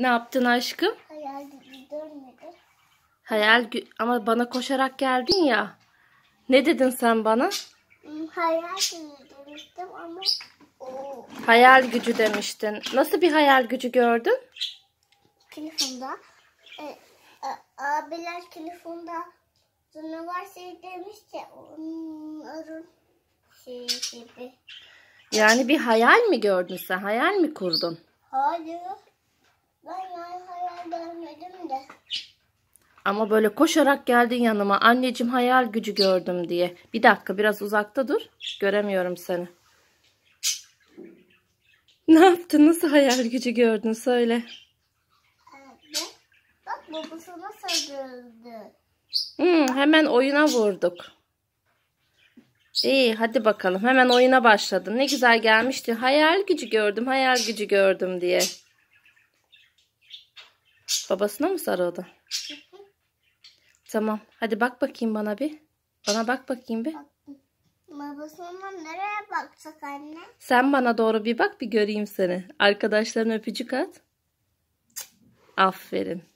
Ne yaptın aşkım? Hayal gibi dönmedim. Hayal ama bana koşarak geldin ya. Ne dedin sen bana? Hmm, hayal gücü demiştim ama Oo. Hayal gücü demiştin. Nasıl bir hayal gücü gördün? Telefonda. E, a, abiler telefonda canavar şey demiş ya onların şey gibi. Yani bir hayal mi gördün sen? Hayal mi kurdun? Hayır. Ben yani hayal görmedim de. Ama böyle koşarak geldin yanıma. Anneciğim hayal gücü gördüm diye. Bir dakika biraz uzakta dur. Göremiyorum seni. Ne yaptın? Nasıl hayal gücü gördün? Söyle. Evet. Bak babasına sarıldı. Hmm, hemen oyuna vurduk. İyi hadi bakalım. Hemen oyuna başladın. Ne güzel gelmişti. Hayal gücü gördüm, hayal gücü gördüm diye. Babasına mı sarıldı? Tamam. Hadi bak bakayım bana bir. Bana bak bakayım bir. Babasına nereye bakacak anne? Sen bana doğru bir bak bir göreyim seni. Arkadaşlarına öpücük at. Aferin.